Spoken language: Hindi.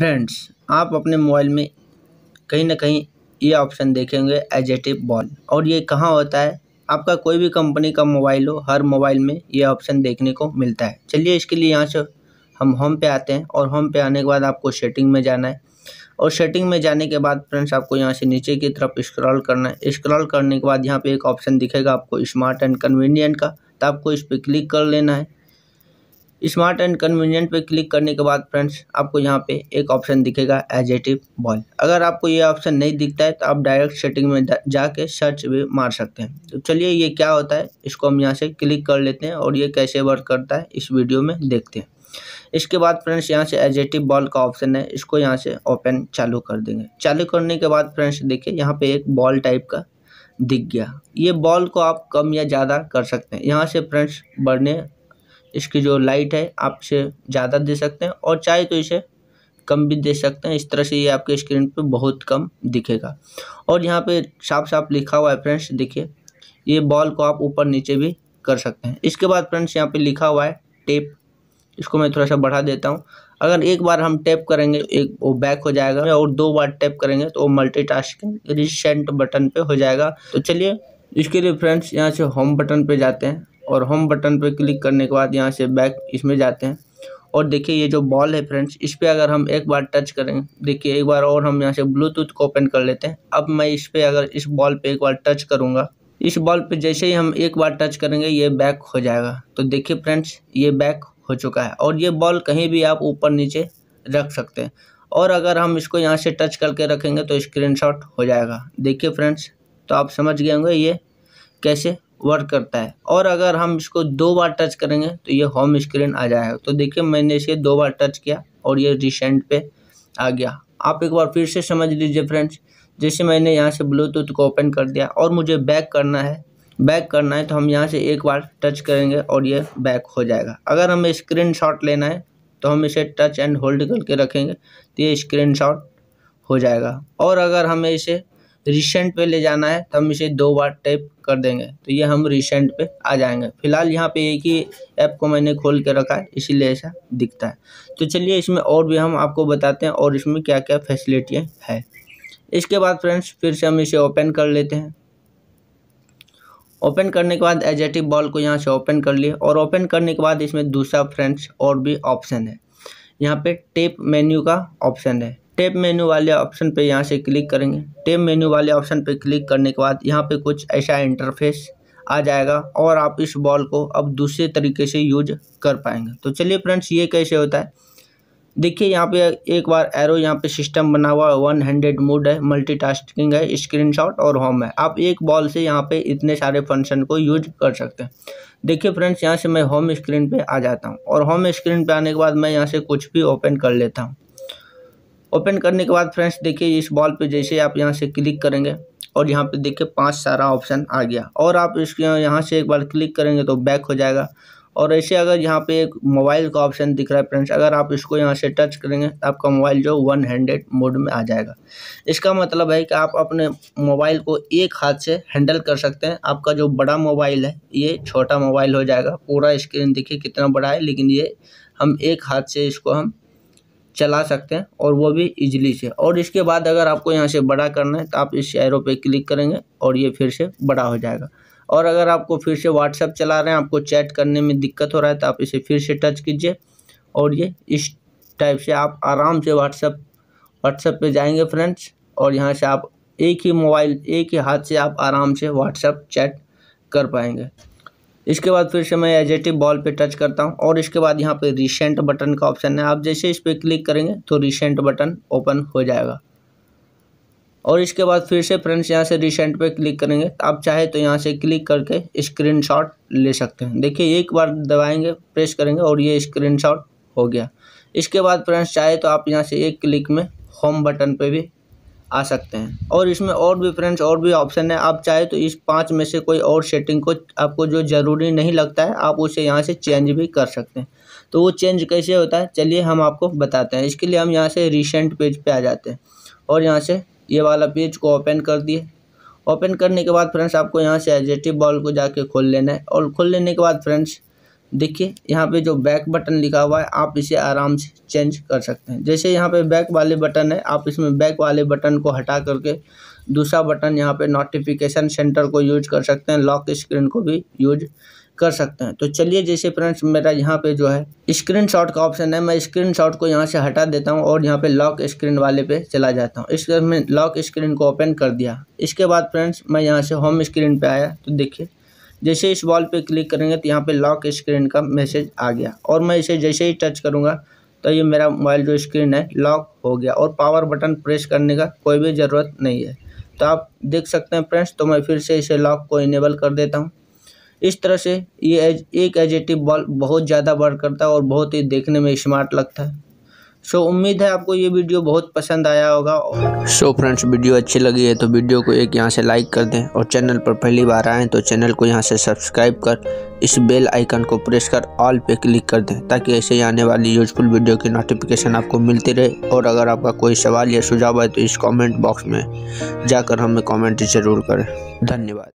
फ्रेंड्स आप अपने मोबाइल में कहीं ना कहीं ये ऑप्शन देखेंगे एजेटिव बॉल और ये कहाँ होता है आपका कोई भी कंपनी का मोबाइल हो हर मोबाइल में ये ऑप्शन देखने को मिलता है चलिए इसके लिए यहाँ से हम होम पे आते हैं और होम पे आने के बाद आपको सेटिंग में जाना है और सेटिंग में जाने के बाद फ्रेंड्स आपको यहाँ से नीचे की तरफ स्क्रॉल करना है स्क्रॉल करने के बाद यहाँ पे एक ऑप्शन दिखेगा आपको स्मार्ट एंड कन्वीनियंट का तो आपको इस पर क्लिक कर लेना है स्मार्ट एंड कन्वीनियंट पे क्लिक करने के बाद फ्रेंड्स आपको यहाँ पे एक ऑप्शन दिखेगा एजेटिव बॉल अगर आपको ये ऑप्शन नहीं दिखता है तो आप डायरेक्ट सेटिंग में जाके सर्च भी मार सकते हैं तो चलिए ये क्या होता है इसको हम यहाँ से क्लिक कर लेते हैं और ये कैसे वर्क करता है इस वीडियो में देखते हैं इसके बाद फ्रेंड्स यहाँ से एजेटिव बॉल का ऑप्शन है इसको यहाँ से ओपन चालू कर देंगे चालू करने के बाद फ्रेंड्स देखिए यहाँ पे एक बॉल टाइप का दिख गया ये बॉल को आप कम या ज़्यादा कर सकते हैं यहाँ से फ्रेंड्स बढ़ने इसकी जो लाइट है आप इसे ज़्यादा दे सकते हैं और चाहे तो इसे कम भी दे सकते हैं इस तरह से ये आपके स्क्रीन पे बहुत कम दिखेगा और यहाँ पे साफ साफ लिखा हुआ है फ्रेंड्स देखिए ये बॉल को आप ऊपर नीचे भी कर सकते हैं इसके बाद फ्रेंड्स यहाँ पे लिखा हुआ है टेप इसको मैं थोड़ा सा बढ़ा देता हूँ अगर एक बार हम टैप करेंगे एक वो बैक हो जाएगा और दो बार टैप करेंगे तो वो मल्टी टास्किंग बटन पर हो जाएगा तो चलिए इसके लिए फ्रेंड्स यहाँ से होम बटन पर जाते हैं और होम बटन पर क्लिक करने के बाद यहाँ से बैक इसमें जाते हैं और देखिए ये जो बॉल है फ्रेंड्स इस पर अगर हम एक बार टच करें देखिए एक बार और हम यहाँ से ब्लूटूथ को ओपन कर लेते हैं अब मैं इस पर अगर इस बॉल पे एक बार टच करूँगा इस बॉल पे जैसे ही हम एक बार टच करेंगे ये बैक हो जाएगा तो देखिए फ्रेंड्स ये बैक हो चुका है और ये बॉल कहीं भी आप ऊपर नीचे रख सकते हैं और अगर हम इसको यहाँ से टच करके रखेंगे तो स्क्रीन हो जाएगा देखिए फ्रेंड्स तो आप समझ गए होंगे ये कैसे वर्क करता है और अगर हम इसको दो बार टच करेंगे तो ये होम स्क्रीन आ जाएगा तो देखिए मैंने इसे दो बार टच किया और ये रिसेंट पे आ गया आप एक बार फिर से समझ लीजिए फ्रेंड्स जैसे मैंने यहाँ से ब्लूटूथ को ओपन कर दिया और मुझे बैक करना है बैक करना है तो हम यहाँ से एक बार टच करेंगे और ये बैक हो जाएगा अगर हमें स्क्रीन शॉट लेना है तो हम इसे टच एंड होल्ड करके रखेंगे तो ये स्क्रीन शॉट हो जाएगा और अगर हमें इसे रिसेंट पे ले जाना है तो हम इसे दो बार टाइप कर देंगे तो ये हम रिसेंट पे आ जाएंगे फिलहाल यहाँ पे एक ही ऐप को मैंने खोल के रखा है इसीलिए ऐसा दिखता है तो चलिए इसमें और भी हम आपको बताते हैं और इसमें क्या क्या फैसिलिटियाँ है इसके बाद फ्रेंड्स फिर से हम इसे ओपन कर लेते हैं ओपन करने के बाद एजेटिव बॉल को यहाँ से ओपन कर लिए और ओपन करने के बाद इसमें दूसरा फ्रेंड्स और भी ऑप्शन है यहाँ पे टेप मेन्यू का ऑप्शन है टैब मेन्यू वाले ऑप्शन पे यहाँ से क्लिक करेंगे टैब मेन्यू वाले ऑप्शन पे क्लिक करने के बाद यहाँ पे कुछ ऐसा इंटरफेस आ जाएगा और आप इस बॉल को अब दूसरे तरीके से यूज कर पाएंगे तो चलिए फ्रेंड्स ये कैसे होता है देखिए यहाँ पे एक बार एरो यहाँ पे सिस्टम बना हुआ है वन हंड्रेड मूड है मल्टीटास्किंग है स्क्रीन और होम है आप एक बॉल से यहाँ पर इतने सारे फंक्शन को यूज कर सकते हैं देखिए फ्रेंड्स यहाँ से मैं होम स्क्रीन पर आ जाता हूँ और होम स्क्रीन पर आने के बाद मैं यहाँ से कुछ भी ओपन कर लेता हूँ ओपन करने के बाद फ्रेंड्स देखिए इस बॉल पे जैसे आप यहाँ से क्लिक करेंगे और यहाँ पे देखिए पांच सारा ऑप्शन आ गया और आप इसके यहाँ से एक बार क्लिक करेंगे तो बैक हो जाएगा और ऐसे अगर यहाँ पे एक मोबाइल का ऑप्शन दिख रहा है फ्रेंड्स अगर आप इसको यहाँ से टच करेंगे तो आपका मोबाइल जो वन हैंडेड मोड में आ जाएगा इसका मतलब है कि आप अपने मोबाइल को एक हाथ से हैंडल कर सकते हैं आपका जो बड़ा मोबाइल है ये छोटा मोबाइल हो जाएगा पूरा स्क्रीन देखिए कितना बड़ा है लेकिन ये हम एक हाथ से इसको हम चला सकते हैं और वो भी इजीली से और इसके बाद अगर आपको यहाँ से बड़ा करना है तो आप इस एरो पे क्लिक करेंगे और ये फिर से बड़ा हो जाएगा और अगर आपको फिर से व्हाट्सएप चला रहे हैं आपको चैट करने में दिक्कत हो रहा है तो आप इसे फिर से टच कीजिए और ये इस टाइप से आप आराम से व्हाट्सएप व्हाट्सएप पर जाएंगे फ्रेंड्स और यहाँ से आप एक ही मोबाइल एक ही हाथ से आप आराम से व्हाट्सएप चैट कर पाएंगे इसके बाद फिर से मैं एजेटिव बॉल पे टच करता हूँ और इसके बाद यहाँ पे रिसेंट बटन का ऑप्शन है आप जैसे इस पर क्लिक करेंगे तो रिसेंट बटन ओपन हो जाएगा और इसके बाद फिर से फ्रेंड्स यहाँ से रिसेंट पे क्लिक करेंगे आप चाहे तो यहाँ से क्लिक करके स्क्रीन ले सकते हैं देखिए एक बार दबाएँगे प्रेस करेंगे और ये स्क्रीन हो गया इसके बाद फ्रेंड्स चाहे तो आप यहाँ से एक क्लिक में होम बटन पर भी आ सकते हैं और इसमें और भी फ्रेंड्स और भी ऑप्शन है आप चाहे तो इस पाँच में से कोई और सेटिंग को आपको जो ज़रूरी नहीं लगता है आप उसे यहाँ से चेंज भी कर सकते हैं तो वो चेंज कैसे होता है चलिए हम आपको बताते हैं इसके लिए हम यहाँ से रिसेंट पेज पे आ जाते हैं और यहाँ से ये वाला पेज को ओपन कर दिए ओपन करने के बाद फ्रेंड्स आपको यहाँ से एजेटिव बॉल को जाके खोल लेना है और खोल लेने के बाद फ्रेंड्स देखिए यहाँ पे जो बैक बटन लिखा हुआ है आप इसे आराम से चेंज कर सकते हैं जैसे यहाँ पे बैक वाले बटन है आप इसमें बैक वाले बटन को हटा करके दूसरा बटन यहाँ पे नोटिफिकेशन सेंटर को यूज कर सकते हैं लॉक स्क्रीन को भी यूज कर सकते हैं तो चलिए जैसे फ्रेंड्स मेरा यहाँ पे जो है स्क्रीन शॉट का ऑप्शन है मैं स्क्रीन शॉट को यहाँ से हटा देता हूँ और यहाँ पे लॉक स्क्रीन वाले पे चला जाता हूँ इस मैं लॉक स्क्रीन को ओपन कर दिया इसके बाद फ्रेंड्स मैं यहाँ से होम स्क्रीन पे आया तो देखिए जैसे इस वॉल पे क्लिक करेंगे तो यहाँ पे लॉक स्क्रीन का मैसेज आ गया और मैं इसे जैसे ही टच करूँगा तो ये मेरा मोबाइल जो स्क्रीन है लॉक हो गया और पावर बटन प्रेस करने का कोई भी ज़रूरत नहीं है तो आप देख सकते हैं फ्रेंड्स तो मैं फिर से इसे लॉक को इनेबल कर देता हूँ इस तरह से ये एक एजेटिव बॉल बहुत ज़्यादा वर्क करता है और बहुत ही देखने में स्मार्ट लगता है सो so, उम्मीद है आपको ये वीडियो बहुत पसंद आया होगा सो so, फ्रेंड्स वीडियो अच्छी लगी है तो वीडियो को एक यहाँ से लाइक कर दें और चैनल पर पहली बार आएँ तो चैनल को यहाँ से सब्सक्राइब कर इस बेल आइकन को प्रेस कर ऑल पे क्लिक कर दें ताकि ऐसे ही आने वाली यूजफुल वीडियो की नोटिफिकेशन आपको मिलती रहे और अगर आपका कोई सवाल या सुझाव है तो इस कॉमेंट बॉक्स में जाकर हमें कॉमेंट ज़रूर करें धन्यवाद